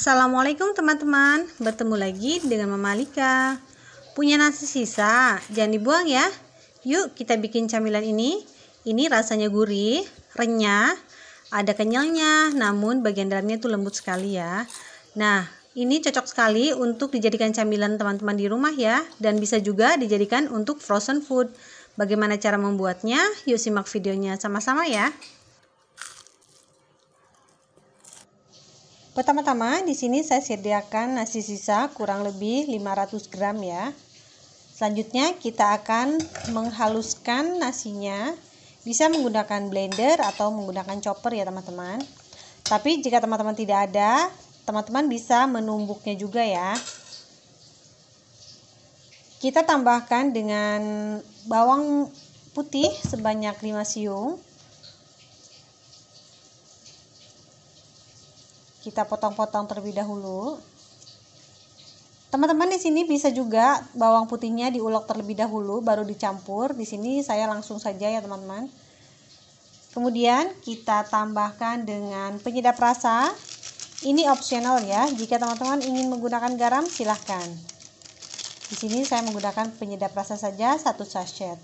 Assalamualaikum teman-teman Bertemu lagi dengan Mama Lika Punya nasi sisa Jangan dibuang ya Yuk kita bikin camilan ini Ini rasanya gurih, renyah Ada kenyalnya Namun bagian dalamnya itu lembut sekali ya Nah ini cocok sekali untuk dijadikan camilan teman-teman di rumah ya Dan bisa juga dijadikan untuk frozen food Bagaimana cara membuatnya? Yuk simak videonya sama-sama ya Pertama-tama di sini saya sediakan nasi sisa kurang lebih 500 gram ya. Selanjutnya kita akan menghaluskan nasinya. Bisa menggunakan blender atau menggunakan chopper ya teman-teman. Tapi jika teman-teman tidak ada, teman-teman bisa menumbuknya juga ya. Kita tambahkan dengan bawang putih sebanyak 5 siung kita potong-potong terlebih dahulu Teman-teman di sini bisa juga bawang putihnya diulek terlebih dahulu baru dicampur. Di sini saya langsung saja ya teman-teman. Kemudian kita tambahkan dengan penyedap rasa. Ini opsional ya. Jika teman-teman ingin menggunakan garam silahkan. Di sini saya menggunakan penyedap rasa saja satu sachet.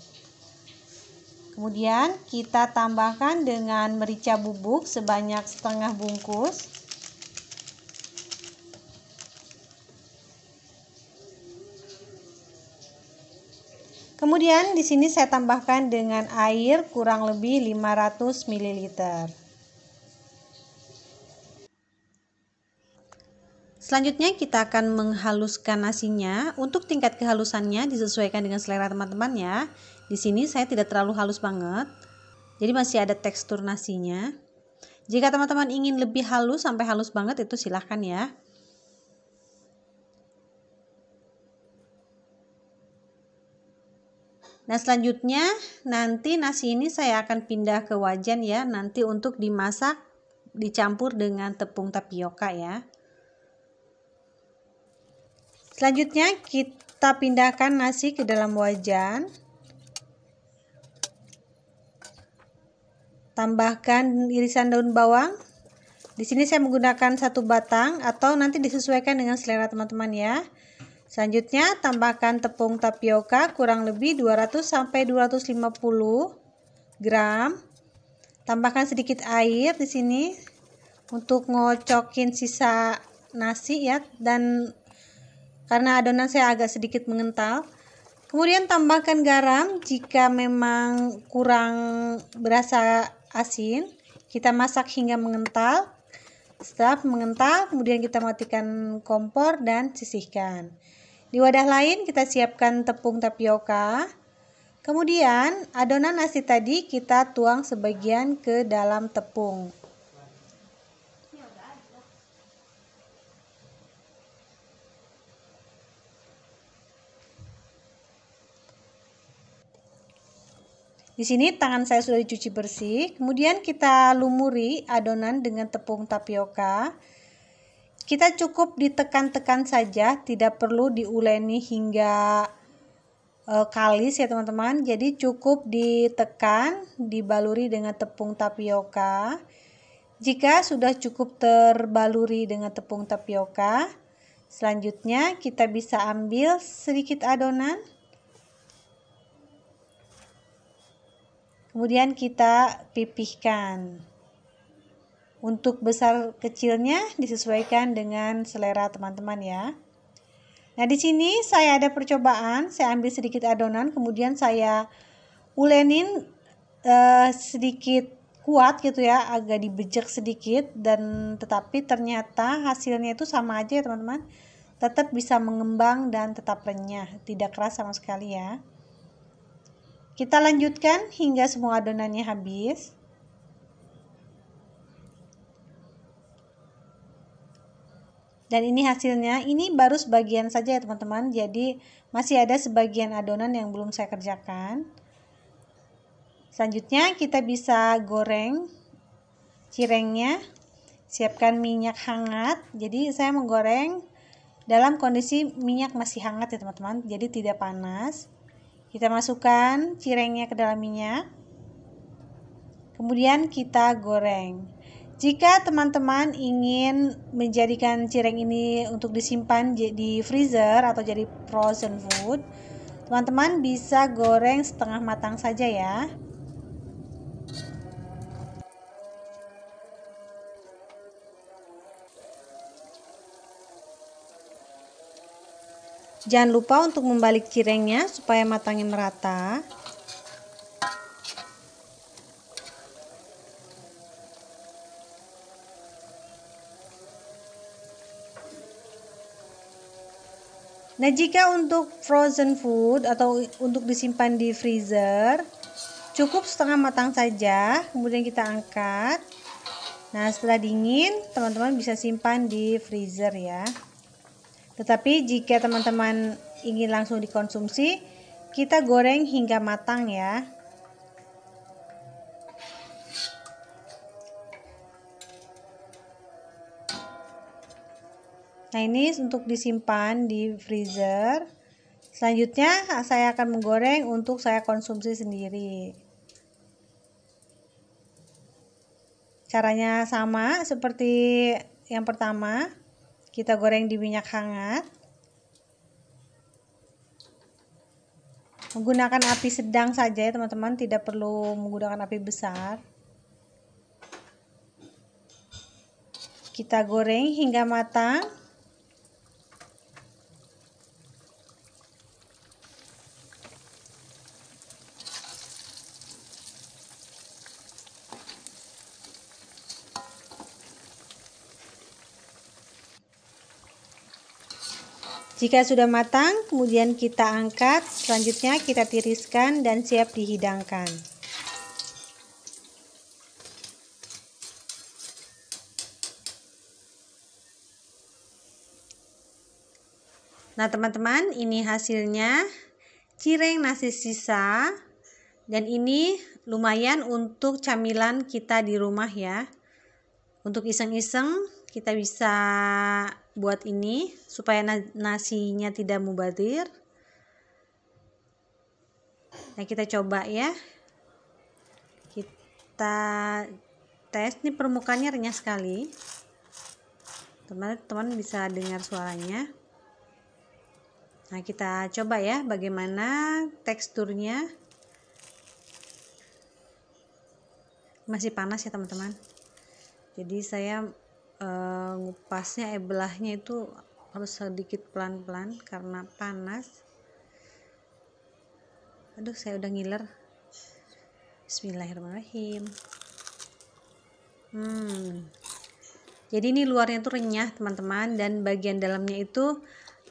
Kemudian kita tambahkan dengan merica bubuk sebanyak setengah bungkus. Kemudian di sini saya tambahkan dengan air kurang lebih 500 ml. Selanjutnya kita akan menghaluskan nasinya. Untuk tingkat kehalusannya disesuaikan dengan selera teman-teman ya. Di sini saya tidak terlalu halus banget. Jadi masih ada tekstur nasinya. Jika teman-teman ingin lebih halus sampai halus banget itu silahkan ya. Nah selanjutnya nanti nasi ini saya akan pindah ke wajan ya nanti untuk dimasak dicampur dengan tepung tapioka ya. Selanjutnya kita pindahkan nasi ke dalam wajan. Tambahkan irisan daun bawang. Di sini saya menggunakan satu batang atau nanti disesuaikan dengan selera teman-teman ya. Selanjutnya tambahkan tepung tapioka kurang lebih 200 sampai 250 gram. Tambahkan sedikit air di sini untuk ngocokin sisa nasi ya dan karena adonan saya agak sedikit mengental. Kemudian tambahkan garam jika memang kurang berasa asin. Kita masak hingga mengental. Setelah mengental, kemudian kita matikan kompor dan sisihkan. Di wadah lain kita siapkan tepung tapioka. Kemudian adonan nasi tadi kita tuang sebagian ke dalam tepung. Di sini tangan saya sudah dicuci bersih. Kemudian kita lumuri adonan dengan tepung tapioka. Kita cukup ditekan-tekan saja, tidak perlu diuleni hingga e, kalis ya teman-teman. Jadi cukup ditekan, dibaluri dengan tepung tapioka. Jika sudah cukup terbaluri dengan tepung tapioka, selanjutnya kita bisa ambil sedikit adonan Kemudian kita pipihkan. Untuk besar kecilnya disesuaikan dengan selera teman-teman ya. Nah, di sini saya ada percobaan, saya ambil sedikit adonan kemudian saya ulenin eh, sedikit kuat gitu ya, agak dibejek sedikit dan tetapi ternyata hasilnya itu sama aja ya, teman-teman. Tetap bisa mengembang dan tetap renyah, tidak keras sama sekali ya. Kita lanjutkan hingga semua adonannya habis. Dan ini hasilnya, ini baru sebagian saja ya teman-teman. Jadi masih ada sebagian adonan yang belum saya kerjakan. Selanjutnya kita bisa goreng cirengnya. Siapkan minyak hangat. Jadi saya menggoreng dalam kondisi minyak masih hangat ya teman-teman. Jadi tidak panas. Kita masukkan cirengnya ke dalam minyak. Kemudian kita goreng. Jika teman-teman ingin menjadikan cireng ini untuk disimpan di freezer atau jadi frozen food, teman-teman bisa goreng setengah matang saja ya. Jangan lupa untuk membalik cirengnya supaya matangnya merata. Nah, jika untuk frozen food atau untuk disimpan di freezer, cukup setengah matang saja, kemudian kita angkat. Nah, setelah dingin, teman-teman bisa simpan di freezer ya. Tetapi jika teman-teman ingin langsung dikonsumsi, kita goreng hingga matang ya. Nah ini untuk disimpan di freezer. Selanjutnya saya akan menggoreng untuk saya konsumsi sendiri. Caranya sama seperti yang pertama. Kita goreng di minyak hangat. Menggunakan api sedang saja ya teman-teman, tidak perlu menggunakan api besar. Kita goreng hingga matang. Jika sudah matang, kemudian kita angkat. Selanjutnya kita tiriskan dan siap dihidangkan. Nah teman-teman ini hasilnya cireng nasi sisa dan ini lumayan untuk camilan kita di rumah ya. Untuk iseng-iseng kita bisa buat ini supaya nasinya tidak mubazir. nah kita coba ya kita tes nih permukaannya renyah sekali teman-teman bisa dengar suaranya nah kita coba ya bagaimana teksturnya masih panas ya teman-teman jadi saya uh, ngupasnya ebelahnya belahnya itu harus sedikit pelan-pelan karena panas aduh saya udah ngiler bismillahirrahmanirrahim hmm jadi ini luarnya tuh renyah teman-teman dan bagian dalamnya itu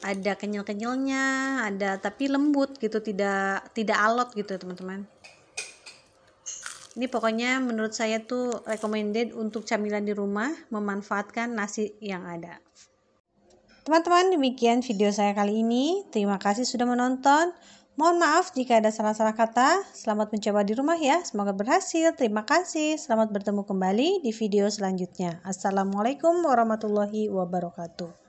ada kenyal-kenyalnya ada tapi lembut gitu tidak tidak alot gitu ya, teman-teman ini pokoknya menurut saya tuh recommended untuk camilan di rumah memanfaatkan nasi yang ada teman-teman demikian video saya kali ini terima kasih sudah menonton mohon maaf jika ada salah-salah kata selamat mencoba di rumah ya semoga berhasil terima kasih selamat bertemu kembali di video selanjutnya assalamualaikum warahmatullahi wabarakatuh